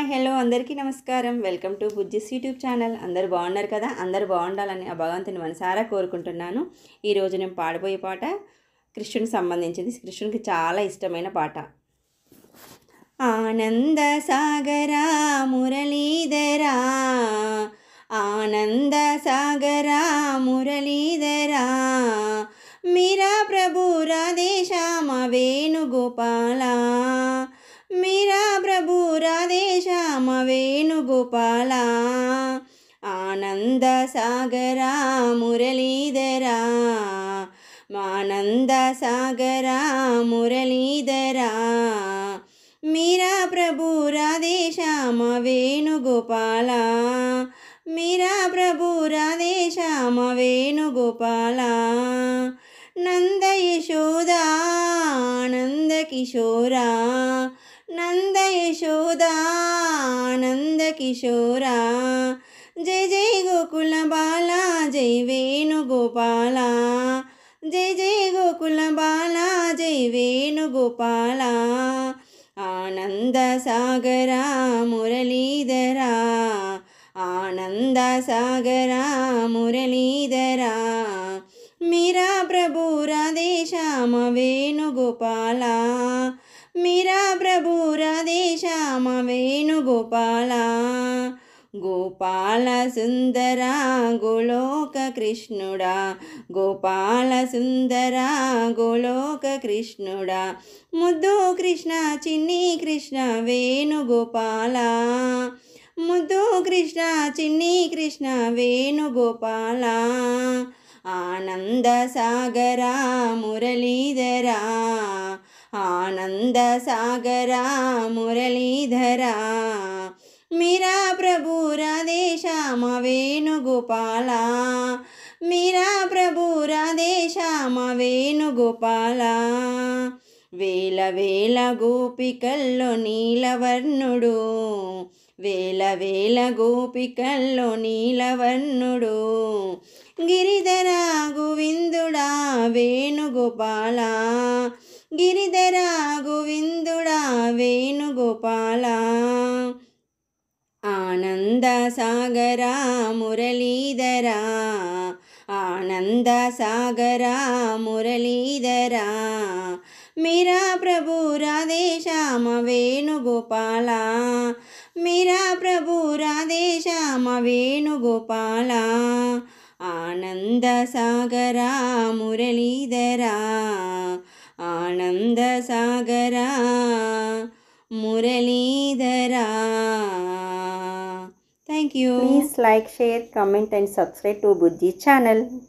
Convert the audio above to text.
Hi hello అందరికీ నమస్కారం welcome to Bujji's YouTube channel అందరు బాగున్నారు కదా అందరు బాగుండాలని ఆ భగవంతుని మనసారా కోరుకుంటున్నాను ఈరోజు నేను పాడబోయే పాట కృష్ణునికి సంబంధించింది కృష్ణునికి చాలా ఇష్టమైన పాట ఆనంద సాగరా మురళీధరా ఆనంద సాగరా మురళీధరా మీరా దేశ మా వేణుగోపాలా వేణుగోపాల ఆనంద సాగరా మురళీధరా మానంద సాగరా మురళీధరా మీరా ప్రభు రాధేశ్యామ వేణుగోపాల మీరా ప్రభు రాధేశ్యామ వేణుగోపాల నంద యశోదా నంద కిశోరా नंद यशोदा नंद किशोरा जय जय गोकुल बाला जय वेणुगोपाला जय जय गोकुल बाला जय वेणुगोपाला आनंद सागरा मुरलीधरा आनंद सागरा मुरलीधरा मीरा प्रभु राधेशम वेणुगोपाला గోపాల సుందర గోలోక కృష్ణుడా గోపాల సుందర గోలోక కృష్ణుడా ముద్దు కృష్ణ చిన్ని కృష్ణ వేణుగోపాల ముద్దు కృష్ణ చిన్ని కృష్ణ వేణుగోపాల ఆనంద సాగర మురళీధరా ఆనంద సాగర మురళీధరా మీరా ప్రభుర దేశమ వేణుగోపాల మీరా ప్రభుర దేశమ వేణుగోపాల వేల వేల గోపికల్లో నీలవర్ణుడు వేల వేల గోపికల్లో నీలవర్ణుడు గిరిధర గోవిందుడా వేణుగోపాల గిరిధర గోవిందుడా వేణుగోపాలా आनन्दसागरा मुरलीधरा सागरा मुरलीधरा मेरा प्रभु राधे श्याम वेणुगोपाला मेरा प्रभु राधे श्याम वेणुगोपाला आनंद आनन्दसागरा मुरलीधरा आनन्दसागरा मुरलीधरा Thank you. Please like, share, comment and subscribe to Budji channel.